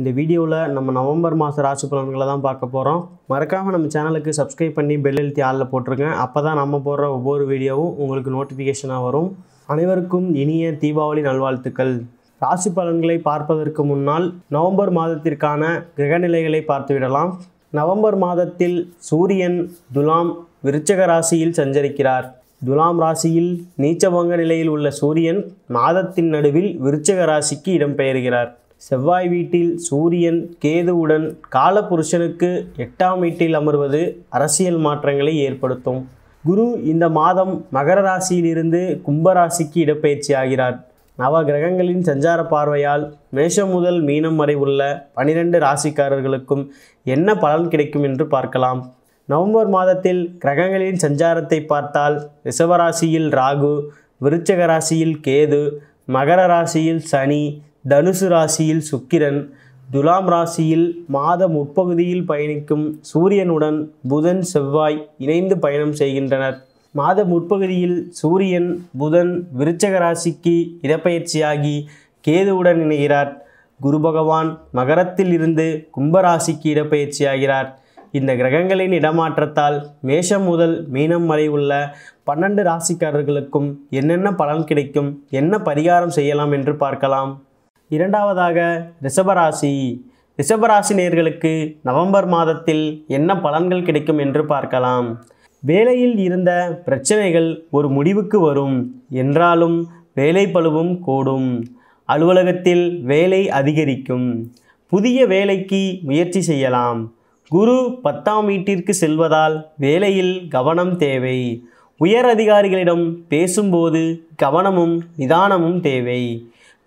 இந்த வீடியோவில் நம்ம நவம்பர் மாத ராசி பலன்களை தான் பார்க்க போகிறோம் மறக்காமல் நம்ம சேனலுக்கு சப்ஸ்கிரைப் பண்ணி பெல் எழுத்தி ஆளில் போட்டிருங்க அப்போ தான் நம்ம போடுற ஒவ்வொரு வீடியோவும் உங்களுக்கு நோட்டிஃபிகேஷனாக வரும் அனைவருக்கும் இனிய தீபாவளி நல்வாழ்த்துக்கள் ராசி பலன்களை பார்ப்பதற்கு முன்னால் நவம்பர் மாதத்திற்கான கிரகநிலைகளை பார்த்துவிடலாம் நவம்பர் மாதத்தில் சூரியன் துலாம் விருச்சக ராசியில் சஞ்சரிக்கிறார் துலாம் ராசியில் நீச்சபங்க நிலையில் உள்ள சூரியன் மாதத்தின் நடுவில் விருச்சக ராசிக்கு இடம்பெயர்கிறார் செவ்வாய் வீட்டில் சூரியன் கேதுவுடன் காலபுருஷனுக்கு எட்டாம் வீட்டில் அமர்வது அரசியல் மாற்றங்களை ஏற்படுத்தும் குரு இந்த மாதம் மகர ராசியிலிருந்து கும்பராசிக்கு இடப்பெயர்ச்சி ஆகிறார் நவ கிரகங்களின் சஞ்சார பார்வையால் மேஷம் முதல் மீனம் வரை உள்ள பனிரெண்டு ராசிக்காரர்களுக்கும் என்ன பலன் கிடைக்கும் என்று பார்க்கலாம் நவம்பர் மாதத்தில் கிரகங்களின் சஞ்சாரத்தை பார்த்தால் ரிஷவராசியில் ராகு விருச்சக ராசியில் கேது மகர ராசியில் சனி தனுசு ராசியில் சுக்கிரன் துலாம் ராசியில் மாத முற்பகுதியில் பயணிக்கும் சூரியனுடன் புதன் செவ்வாய் இணைந்து பயணம் செய்கின்றனர் மாத முற்பகுதியில் சூரியன் புதன் விருச்சக ராசிக்கு இடப்பெயர்ச்சியாகி கேதுவுடன் இணைகிறார் குரு பகவான் மகரத்தில் இருந்து கும்பராசிக்கு இடப்பெயர்ச்சியாகிறார் இந்த கிரகங்களின் இடமாற்றத்தால் மேஷம் முதல் மீனம் வரை உள்ள பன்னெண்டு ராசிக்காரர்களுக்கும் என்னென்ன பலன் கிடைக்கும் என்ன பரிகாரம் செய்யலாம் என்று பார்க்கலாம் இரண்டாவதாக ரிஷபராசி ரிஷபராசி நேர்களுக்கு நவம்பர் மாதத்தில் என்ன பலன்கள் கிடைக்கும் என்று பார்க்கலாம் வேலையில் இருந்த பிரச்சனைகள் ஒரு முடிவுக்கு வரும் என்றாலும் வேலை பழுவும் கூடும் அலுவலகத்தில் வேலை அதிகரிக்கும் புதிய வேலைக்கு முயற்சி செய்யலாம் குரு பத்தாம் வீட்டிற்கு செல்வதால் வேலையில் கவனம் தேவை உயர் அதிகாரிகளிடம் பேசும்போது கவனமும் நிதானமும் தேவை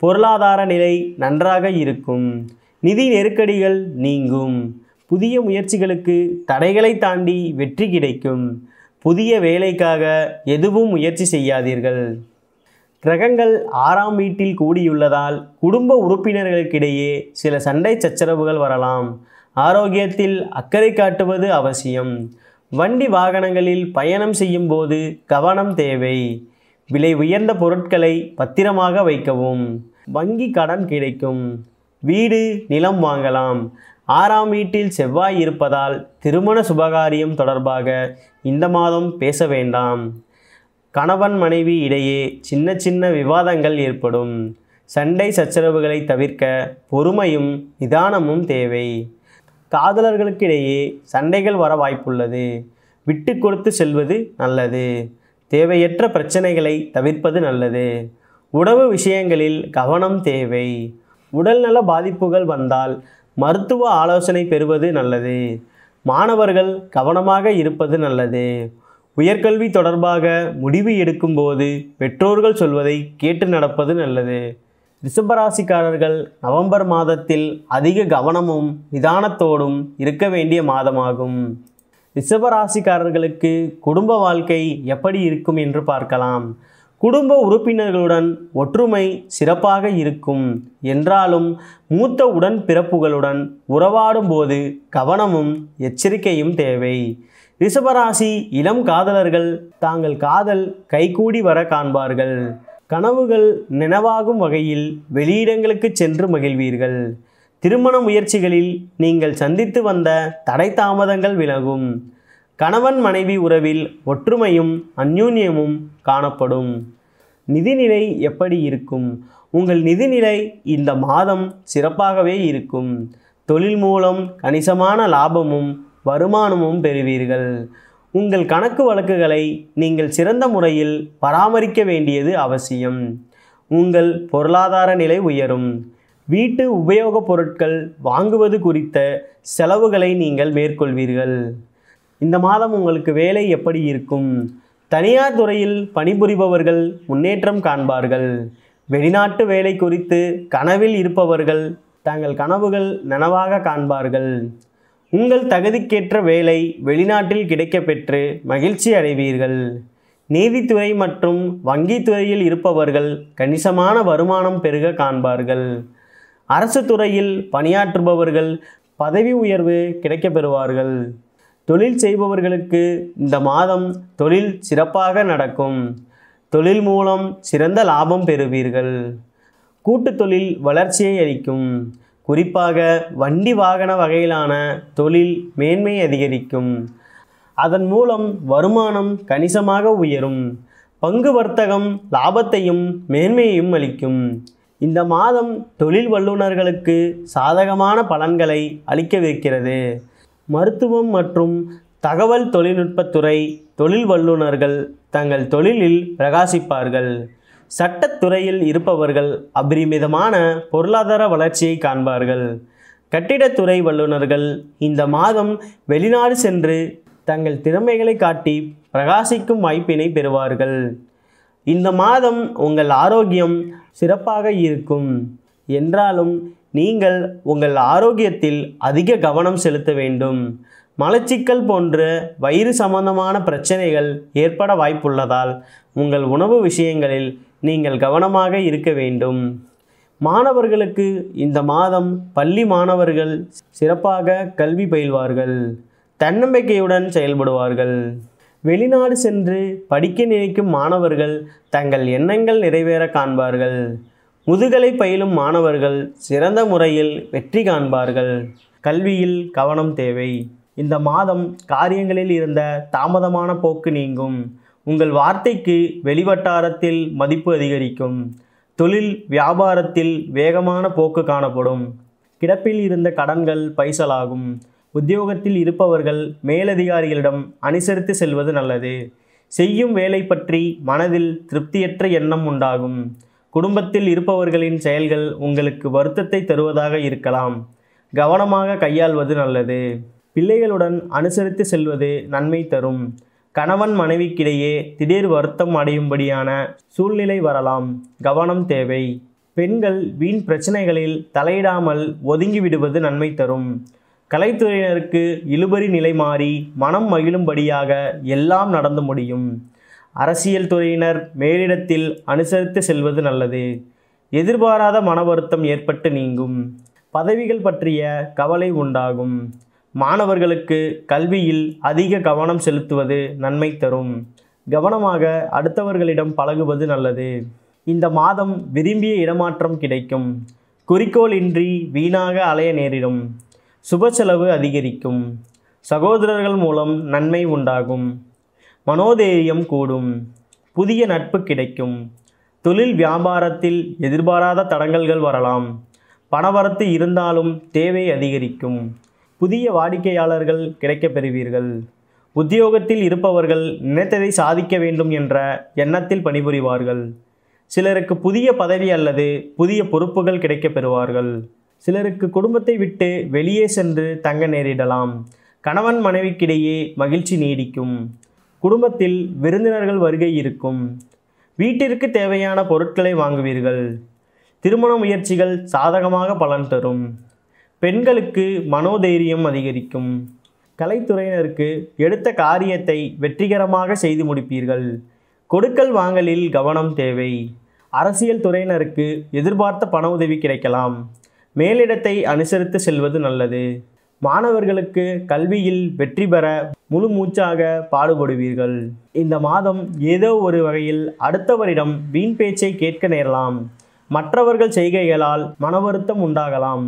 பொருளாதார நிலை நன்றாக இருக்கும் நிதி நெருக்கடிகள் நீங்கும் புதிய முயற்சிகளுக்கு தடைகளை தாண்டி வெற்றி கிடைக்கும் புதிய வேலைக்காக எதுவும் முயற்சி செய்யாதீர்கள் கிரகங்கள் ஆறாம் வீட்டில் கூடியுள்ளதால் குடும்ப உறுப்பினர்களுக்கிடையே சில சண்டை சச்சரவுகள் வரலாம் ஆரோக்கியத்தில் அக்கறை காட்டுவது அவசியம் வண்டி வாகனங்களில் பயணம் செய்யும் போது கவனம் தேவை விலை உயர்ந்த பொருட்களை பத்திரமாக வைக்கவும் வங்கி கடன் கிடைக்கும் வீடு நிலம் வாங்கலாம் ஆறாம் வீட்டில் செவ்வாய் இருப்பதால் திருமண சுபகாரியம் தொடர்பாக இந்த மாதம் பேச வேண்டாம் கணவன் மனைவி இடையே சின்ன சின்ன விவாதங்கள் ஏற்படும் சண்டை சச்சரவுகளை தவிர்க்க பொறுமையும் நிதானமும் தேவை காதலர்களுக்கிடையே சண்டைகள் வர வாய்ப்புள்ளது விட்டு கொடுத்து செல்வது நல்லது தேவையற்ற பிரச்சனைகளை தவிர்ப்பது நல்லது உணவு விஷயங்களில் கவனம் தேவை உடல்நல பாதிப்புகள் வந்தால் மருத்துவ ஆலோசனை பெறுவது நல்லது மாணவர்கள் கவனமாக இருப்பது நல்லது உயர்கல்வி தொடர்பாக முடிவு எடுக்கும்போது பெற்றோர்கள் சொல்வதை கேட்டு நடப்பது நல்லது ரிஷபராசிக்காரர்கள் நவம்பர் மாதத்தில் அதிக கவனமும் நிதானத்தோடும் இருக்க வேண்டிய மாதமாகும் ரிஷபராசிக்காரர்களுக்கு குடும்ப வாழ்க்கை எப்படி இருக்கும் என்று பார்க்கலாம் குடும்ப உறுப்பினர்களுடன் ஒற்றுமை சிறப்பாக இருக்கும் என்றாலும் மூத்த உடன் பிறப்புகளுடன் உறவாடும் போது கவனமும் எச்சரிக்கையும் தேவை ரிஷபராசி இளம் காதலர்கள் தாங்கள் காதல் கைகூடி வர காண்பார்கள் கனவுகள் நினைவாகும் வகையில் வெளியிடங்களுக்கு சென்று மகிழ்வீர்கள் திருமண முயற்சிகளில் நீங்கள் சந்தித்து வந்த தடை தாமதங்கள் விலகும் கணவன் மனைவி உறவில் ஒற்றுமையும் அந்யூன்யமும் காணப்படும் நிதிநிலை எப்படி இருக்கும் உங்கள் நிதிநிலை இந்த மாதம் சிறப்பாகவே இருக்கும் தொழில் மூலம் கணிசமான லாபமும் வருமானமும் பெறுவீர்கள் உங்கள் கணக்கு வழக்குகளை நீங்கள் சிறந்த முறையில் பராமரிக்க வேண்டியது அவசியம் உங்கள் பொருளாதார நிலை உயரும் வீட்டு உபயோகப் பொருட்கள் வாங்குவது குறித்த செலவுகளை நீங்கள் மேற்கொள்வீர்கள் இந்த மாதம் உங்களுக்கு வேலை எப்படி இருக்கும் தனியார் துறையில் பணிபுரிபவர்கள் முன்னேற்றம் காண்பார்கள் வெளிநாட்டு வேலை குறித்து கனவில் இருப்பவர்கள் தங்கள் கனவுகள் நனவாக காண்பார்கள் உங்கள் தகுதிக்கேற்ற வேலை வெளிநாட்டில் கிடைக்கப்பெற்று மகிழ்ச்சி அடைவீர்கள் நீதித்துறை மற்றும் வங்கித்துறையில் இருப்பவர்கள் கணிசமான வருமானம் பெருக காண்பார்கள் அரசு துறையில் பணியாற்றுபவர்கள் பதவி உயர்வு கிடைக்கப்பெறுவார்கள் தொழில் செய்பவர்களுக்கு இந்த மாதம் தொழில் சிறப்பாக நடக்கும் தொழில் மூலம் சிறந்த லாபம் பெறுவீர்கள் கூட்டு தொழில் வளர்ச்சியை அளிக்கும் குறிப்பாக வண்டி வாகன வகையிலான தொழில் மேன்மை அதிகரிக்கும் அதன் மூலம் வருமானம் கணிசமாக உயரும் பங்கு வர்த்தகம் லாபத்தையும் மேன்மையையும் அளிக்கும் இந்த மாதம் தொழில் வல்லுநர்களுக்கு சாதகமான பலன்களை அளிக்கவிருக்கிறது மருத்துவம் மற்றும் தகவல் தொழில்நுட்பத்துறை தொழில் வல்லுநர்கள் தங்கள் தொழிலில் பிரகாசிப்பார்கள் சட்டத்துறையில் இருப்பவர்கள் அபரிமிதமான பொருளாதார வளர்ச்சியை காண்பார்கள் கட்டிடத்துறை வல்லுநர்கள் இந்த மாதம் வெளிநாடு சென்று தங்கள் திறமைகளை காட்டி பிரகாசிக்கும் வாய்ப்பினை பெறுவார்கள் இந்த மாதம் உங்கள் ஆரோக்கியம் சிறப்பாக இருக்கும் என்றாலும் நீங்கள் உங்கள் ஆரோக்கியத்தில் அதிக கவனம் செலுத்த வேண்டும் மலச்சிக்கல் போன்ற வயிறு சம்பந்தமான பிரச்சனைகள் ஏற்பட வாய்ப்புள்ளதால் உங்கள் உணவு விஷயங்களில் நீங்கள் கவனமாக இருக்க வேண்டும் மாணவர்களுக்கு இந்த மாதம் பள்ளி மாணவர்கள் சிறப்பாக கல்வி பயில்வார்கள் தன்னம்பிக்கையுடன் செயல்படுவார்கள் வெளிநாடு சென்று படிக்க நினைக்கும் மாணவர்கள் தங்கள் எண்ணங்கள் நிறைவேற காண்பார்கள் முதுகலை பயிலும் மாணவர்கள் சிறந்த முறையில் வெற்றி காண்பார்கள் கல்வியில் கவனம் தேவை இந்த மாதம் காரியங்களில் இருந்த தாமதமான போக்கு நீங்கும் உங்கள் வார்த்தைக்கு வெளிவட்டாரத்தில் மதிப்பு அதிகரிக்கும் தொழில் வியாபாரத்தில் வேகமான போக்கு காணப்படும் கிடப்பில் இருந்த கடன்கள் பைசலாகும் உத்தியோகத்தில் இருப்பவர்கள் மேலதிகாரிகளிடம் அனுசரித்து செல்வது நல்லது செய்யும் வேலை பற்றி மனதில் திருப்தியற்ற எண்ணம் உண்டாகும் குடும்பத்தில் இருப்பவர்களின் செயல்கள் உங்களுக்கு வருத்தத்தை தருவதாக இருக்கலாம் கவனமாக கையாள்வது நல்லது பிள்ளைகளுடன் அனுசரித்து செல்வது நன்மை தரும் கணவன் மனைவிக்கிடையே திடீர் வருத்தம் அடையும்படியான சூழ்நிலை வரலாம் கவனம் தேவை பெண்கள் வீண் பிரச்சனைகளில் தலையிடாமல் ஒதுங்கிவிடுவது நன்மை தரும் கலைத்துறையினருக்கு இழுபறி நிலை மாறி மனம் மகிழும்படியாக எல்லாம் நடந்து முடியும் அரசியல் துறையினர் மேலிடத்தில் அனுசரித்து செல்வது நல்லது எதிர்பாராத மன வருத்தம் ஏற்பட்டு நீங்கும் பதவிகள் பற்றிய கவலை உண்டாகும் மாணவர்களுக்கு கல்வியில் அதிக கவனம் செலுத்துவது நன்மை தரும் கவனமாக அடுத்தவர்களிடம் பழகுவது நல்லது இந்த மாதம் விரும்பிய இடமாற்றம் கிடைக்கும் குறிக்கோளின்றி வீணாக அலைய நேரிடும் சுப செலவு அதிகரிக்கும் சகோதரர்கள் மூலம் நன்மை உண்டாகும் மனோதேயம் கூடும் புதிய நட்பு கிடைக்கும் தொழில் வியாபாரத்தில் எதிர்பாராத தடங்கல்கள் வரலாம் பணவரத்து இருந்தாலும் தேவை அதிகரிக்கும் புதிய வாடிக்கையாளர்கள் கிடைக்கப் பெறுவீர்கள் உத்தியோகத்தில் இருப்பவர்கள் நினைத்ததை சாதிக்க வேண்டும் என்ற எண்ணத்தில் பணிபுரிவார்கள் சிலருக்கு புதிய பதவி அல்லது புதிய பொறுப்புகள் கிடைக்கப் பெறுவார்கள் சிலருக்கு குடும்பத்தை விட்டு வெளியே சென்று தங்க நேரிடலாம் கணவன் மனைவிக்கிடையே மகிழ்ச்சி நீடிக்கும் குடும்பத்தில் விருந்தினர்கள் வருகை இருக்கும் வீட்டிற்கு தேவையான பொருட்களை வாங்குவீர்கள் திருமண முயற்சிகள் சாதகமாக பலன் தரும் பெண்களுக்கு மனோதைரியம் அதிகரிக்கும் கலைத்துறையினருக்கு எடுத்த காரியத்தை வெற்றிகரமாக செய்து முடிப்பீர்கள் கொடுக்கல் வாங்கலில் கவனம் தேவை அரசியல் துறையினருக்கு எதிர்பார்த்த பண உதவி கிடைக்கலாம் மேலிடத்தை அனுசரித்து செல்வது நல்லது மாணவர்களுக்கு கல்வியில் வெற்றி பெற முழு மூச்சாக பாடுபடுவீர்கள் இந்த மாதம் ஏதோ ஒரு வகையில் அடுத்தவரிடம் வீண் பேச்சை கேட்க நேரலாம் மற்றவர்கள் செய்கைகளால் மனவருத்தம் உண்டாகலாம்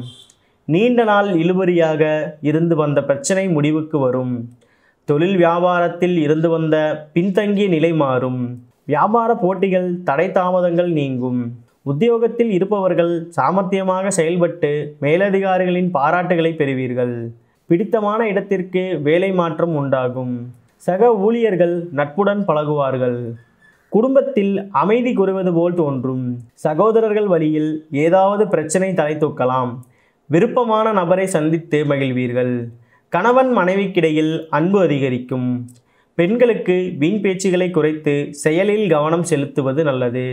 நீண்ட நாள் இழுபறியாக இருந்து வந்த பிரச்சனை முடிவுக்கு வரும் தொழில் வியாபாரத்தில் இருந்து வந்த பின்தங்கிய நிலை மாறும் வியாபார போட்டிகள் தடை தாமதங்கள் நீங்கும் உத்தியோகத்தில் இருப்பவர்கள் சாமர்த்தியமாக செயல்பட்டு மேலதிகாரிகளின் பாராட்டுகளை பெறுவீர்கள் பிடித்தமான இடத்திற்கு வேலை மாற்றம் உண்டாகும் சக ஊழியர்கள் நட்புடன் பழகுவார்கள் குடும்பத்தில் அமைதி குறைவது போல் தோன்றும் சகோதரர்கள் வழியில் ஏதாவது பிரச்சனை தலை தூக்கலாம் விருப்பமான நபரை சந்தித்து மகிழ்வீர்கள் கணவன் மனைவிக்கிடையில் அன்பு அதிகரிக்கும் பெண்களுக்கு வீண் பேச்சுகளை குறைத்து செயலில் கவனம் செலுத்துவது நல்லது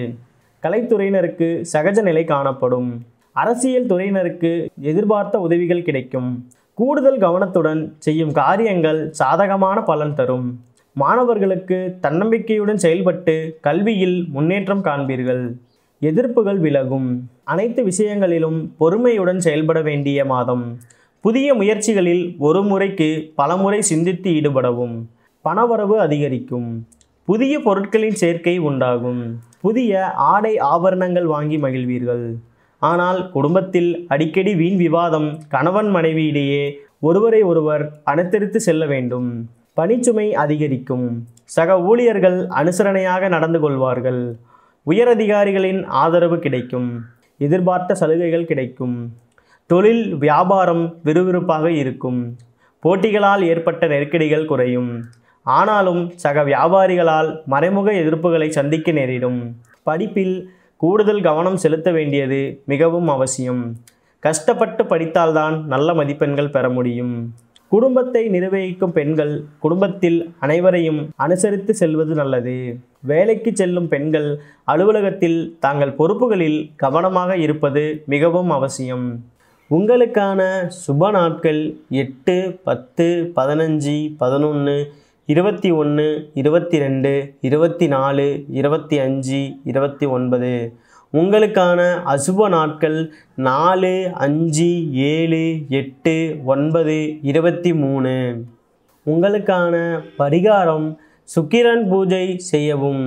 கலைத்துறையினருக்கு சகஜ நிலை காணப்படும் அரசியல் துறையினருக்கு எதிர்பார்த்த உதவிகள் கிடைக்கும் கூடுதல் கவனத்துடன் செய்யும் காரியங்கள் சாதகமான பலன் தரும் மாணவர்களுக்கு தன்னம்பிக்கையுடன் செயல்பட்டு கல்வியில் முன்னேற்றம் காண்பீர்கள் எதிர்ப்புகள் விலகும் அனைத்து விஷயங்களிலும் பொறுமையுடன் செயல்பட வேண்டிய மாதம் புதிய முயற்சிகளில் ஒரு முறைக்கு பலமுறை சிந்தித்து ஈடுபடவும் பணவரவு அதிகரிக்கும் புதிய பொருட்களின் சேர்க்கை உண்டாகும் புதிய ஆடை ஆபரணங்கள் வாங்கி மகிழ்வீர்கள் ஆனால் குடும்பத்தில் அடிக்கடி வீண் விவாதம் கணவன் மனைவியிடையே ஒருவரை ஒருவர் அனுசரித்து செல்ல வேண்டும் பணிச்சுமை அதிகரிக்கும் சக ஊழியர்கள் அனுசரணையாக நடந்து கொள்வார்கள் உயரதிகாரிகளின் ஆதரவு கிடைக்கும் எதிர்பார்த்த சலுகைகள் கிடைக்கும் தொழில் வியாபாரம் விறுவிறுப்பாக இருக்கும் போட்டிகளால் ஏற்பட்ட நெருக்கடிகள் குறையும் ஆனாலும் சக வியாபாரிகளால் மறைமுக எதிர்ப்புகளை சந்திக்க நேரிடும் படிப்பில் கூடுதல் கவனம் செலுத்த வேண்டியது மிகவும் அவசியம் கஷ்டப்பட்டு படித்தால்தான் நல்ல மதிப்பெண்கள் பெற முடியும் குடும்பத்தை நிர்வகிக்கும் பெண்கள் குடும்பத்தில் அனைவரையும் அனுசரித்து செல்வது நல்லது வேலைக்கு செல்லும் பெண்கள் அலுவலகத்தில் தாங்கள் பொறுப்புகளில் கவனமாக இருப்பது மிகவும் அவசியம் உங்களுக்கான சுப நாட்கள் எட்டு பத்து பதினஞ்சு பதினொன்று இருபத்தி ஒன்று இருபத்தி ரெண்டு இருபத்தி நாலு இருபத்தி அஞ்சு இருபத்தி ஒன்பது உங்களுக்கான அசுப நாட்கள் நாலு அஞ்சு ஏழு எட்டு ஒன்பது இருபத்தி மூணு உங்களுக்கான பரிகாரம் சுக்கிரன் பூஜை செய்யவும்